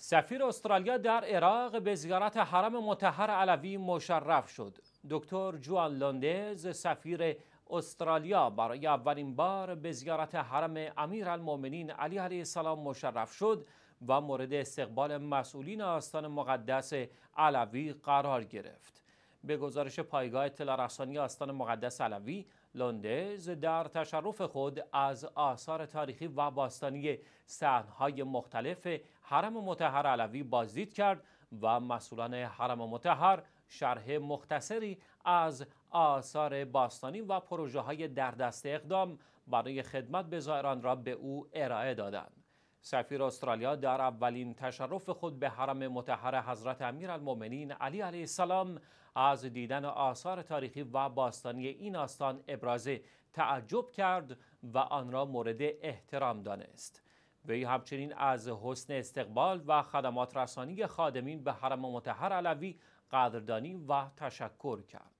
سفیر استرالیا در عراق به زیارت حرم متحر علوی مشرف شد. دکتر جوان لندز سفیر استرالیا برای اولین بار به زیارت حرم امیرالمؤمنین علی علیه السلام مشرف شد و مورد استقبال مسئولین آستان مقدس علوی قرار گرفت. به گزارش پایگاه اطلاع رسانی آستان مقدس علوی لندز در تشرف خود از آثار تاریخی و باستانی صحنهای مختلف حرم متحر علوی بازدید کرد و مسئولان حرم متحر شرح مختصری از آثار باستانی و پروژه های در دست اقدام برای خدمت به زائران را به او ارائه دادند. سفیر استرالیا در اولین تشرف خود به حرم متحر حضرت امیرالمومنین علی علیه السلام از دیدن آثار تاریخی و باستانی این آستان ابراز تعجب کرد و آن را مورد احترام دانست. وی همچنین از حسن استقبال و خدمات رسانی خادمین به حرم متحر علوی قدردانی و تشکر کرد.